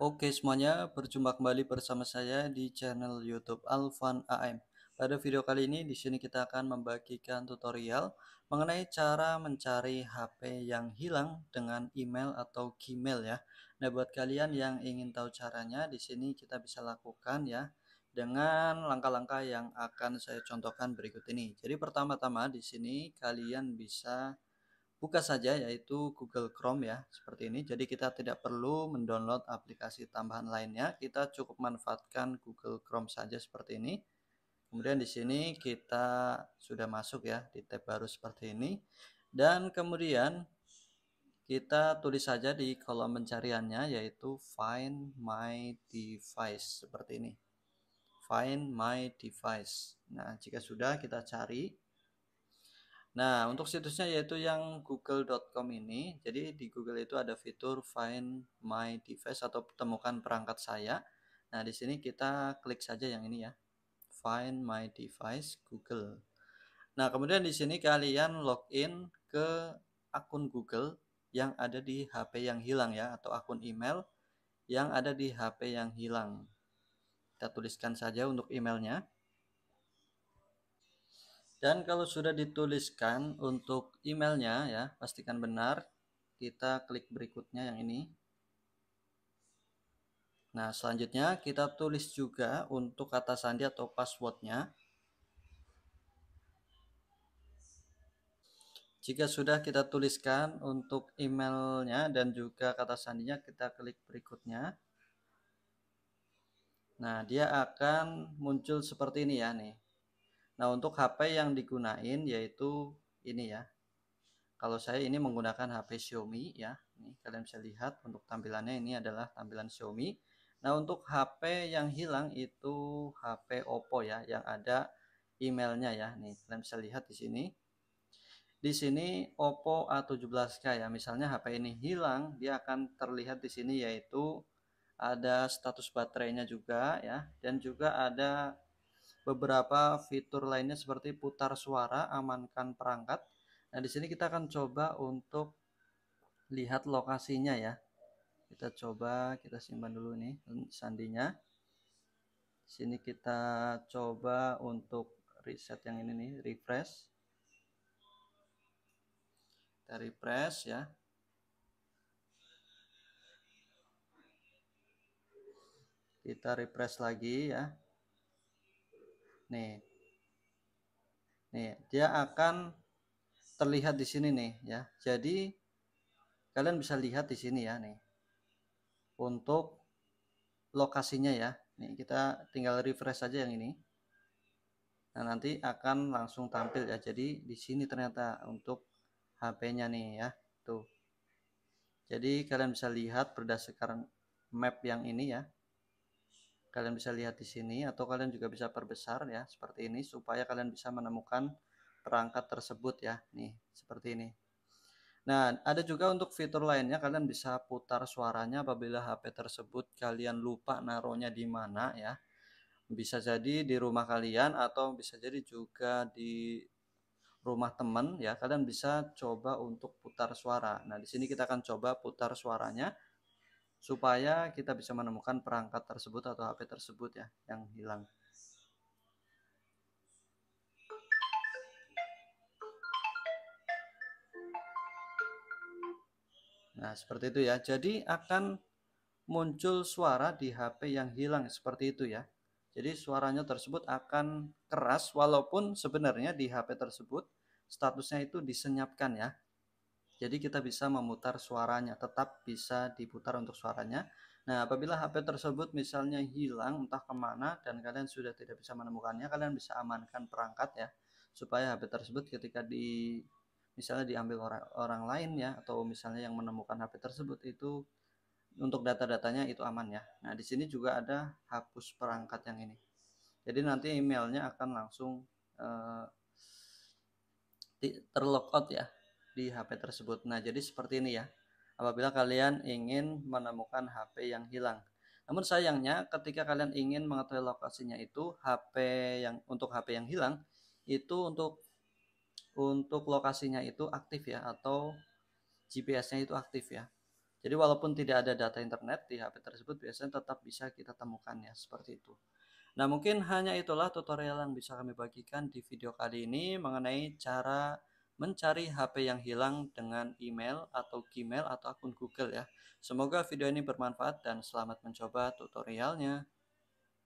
Oke semuanya, berjumpa kembali bersama saya di channel YouTube Alvan AM. Pada video kali ini di sini kita akan membagikan tutorial mengenai cara mencari HP yang hilang dengan email atau Gmail ya. Nah, buat kalian yang ingin tahu caranya di sini kita bisa lakukan ya dengan langkah-langkah yang akan saya contohkan berikut ini. Jadi pertama-tama di sini kalian bisa buka saja yaitu Google Chrome ya seperti ini jadi kita tidak perlu mendownload aplikasi tambahan lainnya kita cukup manfaatkan Google Chrome saja seperti ini kemudian di sini kita sudah masuk ya di tab baru seperti ini dan kemudian kita tulis saja di kolom pencariannya yaitu find my device seperti ini find my device nah jika sudah kita cari Nah, untuk situsnya yaitu yang google.com ini. Jadi di Google itu ada fitur find my device atau temukan perangkat saya. Nah, di sini kita klik saja yang ini ya. Find my device Google. Nah, kemudian di sini kalian login ke akun Google yang ada di HP yang hilang ya atau akun email yang ada di HP yang hilang. Kita tuliskan saja untuk emailnya. Dan kalau sudah dituliskan untuk emailnya ya, pastikan benar. Kita klik berikutnya yang ini. Nah, selanjutnya kita tulis juga untuk kata sandi atau passwordnya. Jika sudah kita tuliskan untuk emailnya dan juga kata sandinya, kita klik berikutnya. Nah, dia akan muncul seperti ini ya nih. Nah, untuk HP yang digunain yaitu ini ya. Kalau saya ini menggunakan HP Xiaomi ya. Ini kalian bisa lihat untuk tampilannya ini adalah tampilan Xiaomi. Nah, untuk HP yang hilang itu HP Oppo ya yang ada emailnya ya. Nih, kalian bisa lihat di sini. Di sini Oppo A17K ya. Misalnya HP ini hilang, dia akan terlihat di sini yaitu ada status baterainya juga ya dan juga ada beberapa fitur lainnya seperti putar suara, amankan perangkat. Nah, di sini kita akan coba untuk lihat lokasinya ya. Kita coba, kita simpan dulu nih sandinya. Di sini kita coba untuk reset yang ini nih, refresh. Kita refresh ya. Kita refresh lagi ya. Nih. Nih, dia akan terlihat di sini nih ya. Jadi kalian bisa lihat di sini ya nih. Untuk lokasinya ya. Nih, kita tinggal refresh aja yang ini. Nah, nanti akan langsung tampil ya. Jadi di sini ternyata untuk HP-nya nih ya. Tuh. Jadi kalian bisa lihat berdasarkan map yang ini ya. Kalian bisa lihat di sini atau kalian juga bisa perbesar ya seperti ini supaya kalian bisa menemukan perangkat tersebut ya. Nih, seperti ini. Nah, ada juga untuk fitur lainnya kalian bisa putar suaranya apabila HP tersebut kalian lupa naruhnya di mana ya. Bisa jadi di rumah kalian atau bisa jadi juga di rumah teman ya. Kalian bisa coba untuk putar suara. Nah, di sini kita akan coba putar suaranya supaya kita bisa menemukan perangkat tersebut atau HP tersebut ya yang hilang. Nah, seperti itu ya. Jadi akan muncul suara di HP yang hilang seperti itu ya. Jadi suaranya tersebut akan keras walaupun sebenarnya di HP tersebut statusnya itu disenyapkan ya. Jadi kita bisa memutar suaranya, tetap bisa diputar untuk suaranya. Nah, apabila HP tersebut misalnya hilang entah kemana dan kalian sudah tidak bisa menemukannya, kalian bisa amankan perangkat ya, supaya HP tersebut ketika di misalnya diambil orang orang lain ya, atau misalnya yang menemukan HP tersebut itu untuk data-datanya itu aman ya. Nah, di sini juga ada hapus perangkat yang ini. Jadi nanti emailnya akan langsung uh, eh, out ya di HP tersebut. Nah, jadi seperti ini ya. Apabila kalian ingin menemukan HP yang hilang. Namun sayangnya ketika kalian ingin mengetahui lokasinya itu HP yang untuk HP yang hilang itu untuk untuk lokasinya itu aktif ya atau GPS-nya itu aktif ya. Jadi walaupun tidak ada data internet di HP tersebut biasanya tetap bisa kita temukan ya seperti itu. Nah mungkin hanya itulah tutorial yang bisa kami bagikan di video kali ini mengenai cara mencari HP yang hilang dengan email atau Gmail atau akun Google ya. Semoga video ini bermanfaat dan selamat mencoba tutorialnya.